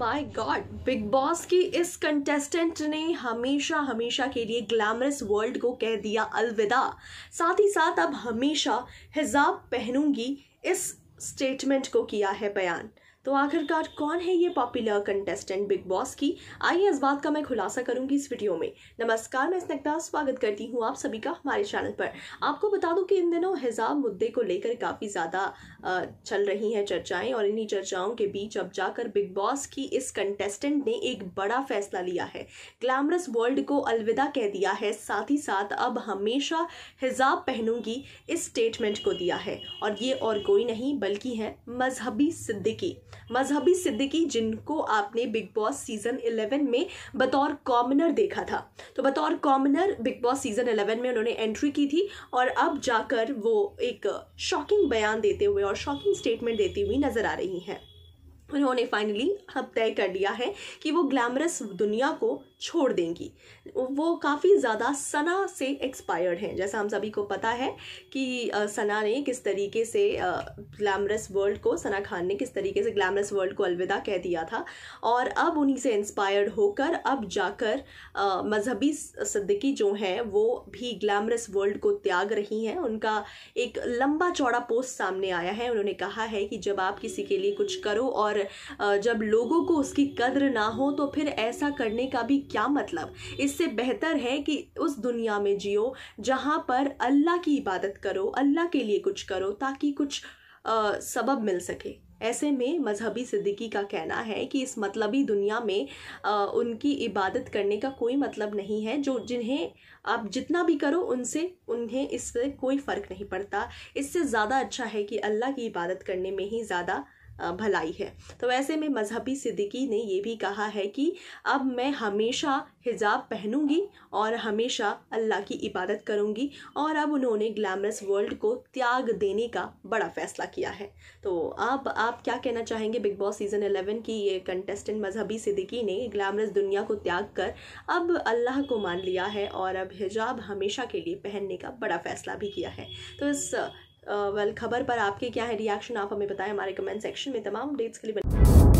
my God big boss की इस contestant ने हमेशा हमेशा के लिए ग्लैमरस वर्ल्ड को कह दिया अलविदा साथ ही साथ अब हमेशा हिजाब पहनूंगी इस स्टेटमेंट को किया है बयान तो आखिरकार कौन है ये पॉपुलर कंटेस्टेंट बिग बॉस की आइए इस बात का मैं खुलासा करूंगी इस वीडियो में नमस्कार मैं स्नग्धा स्वागत करती हूँ आप सभी का हमारे चैनल पर आपको बता दूं कि इन दिनों हिजाब मुद्दे को लेकर काफ़ी ज़्यादा चल रही हैं चर्चाएं और इन्हीं चर्चाओं के बीच अब जाकर बिग बॉस की इस कंटेस्टेंट ने एक बड़ा फैसला लिया है ग्लैमरस वर्ल्ड को अलविदा कह दिया है साथ ही साथ अब हमेशा हिजाब पहनूंगी इस स्टेटमेंट को दिया है और ये और कोई नहीं बल्कि है मजहबी सिद्दीकी मजहबी सिद्दीकी जिनको आपने बिग बॉस सीजन 11 में बतौर कॉमनर देखा था तो बतौर कॉमनर बिग बॉस सीजन 11 में उन्होंने एंट्री की थी और अब जाकर वो एक शॉकिंग बयान देते हुए और शॉकिंग स्टेटमेंट देती हुई नजर आ रही हैं उन्होंने फाइनली अब तय कर लिया है कि वो ग्लैमरस दुनिया को छोड़ देंगी वो काफ़ी ज़्यादा सना से एक्सपायर्ड हैं जैसा हम सभी को पता है कि सना ने किस तरीके से ग्लैमरस वर्ल्ड को सना खान ने किस तरीके से ग्लैमरस वर्ल्ड को अलविदा कह दिया था और अब उन्हीं से इंस्पायर्ड होकर अब जाकर मजहबी सिद्दीकी जो हैं वो भी ग्लैमरस वर्ल्ड को त्याग रही हैं उनका एक लंबा चौड़ा पोस्ट सामने आया है उन्होंने कहा है कि जब आप किसी के लिए कुछ करो और जब लोगों को उसकी कद्र ना हो तो फिर ऐसा करने का भी क्या मतलब इससे बेहतर है कि उस दुनिया में जियो जहाँ पर अल्लाह की इबादत करो अल्लाह के लिए कुछ करो ताकि कुछ सबब मिल सके ऐसे में मजहबी सिद्दीकी का कहना है कि इस मतलबी दुनिया में आ, उनकी इबादत करने का कोई मतलब नहीं है जो जिन्हें आप जितना भी करो उनसे उन्हें इससे कोई फ़र्क नहीं पड़ता इससे ज़्यादा अच्छा है कि अल्लाह की इबादत करने में ही ज़्यादा भलाई है तो वैसे में मजहबी सिद्दीकी ने ये भी कहा है कि अब मैं हमेशा हिजाब पहनूंगी और हमेशा अल्लाह की इबादत करूंगी और अब उन्होंने ग्लैमरस वर्ल्ड को त्याग देने का बड़ा फैसला किया है तो अब आप क्या कहना चाहेंगे बिग बॉस सीज़न 11 की ये कंटेस्टेंट मजहबी सिद्दीकी ने ग्लैमरस दुनिया को त्याग कर अब अल्लाह को मान लिया है और अब हिजाब हमेशा के लिए पहनने का बड़ा फैसला भी किया है तो इस वेल खबर पर आपके क्या है रिएक्शन आप हमें बताएं हमारे कमेंट सेक्शन में तमाम डेट्स के लिए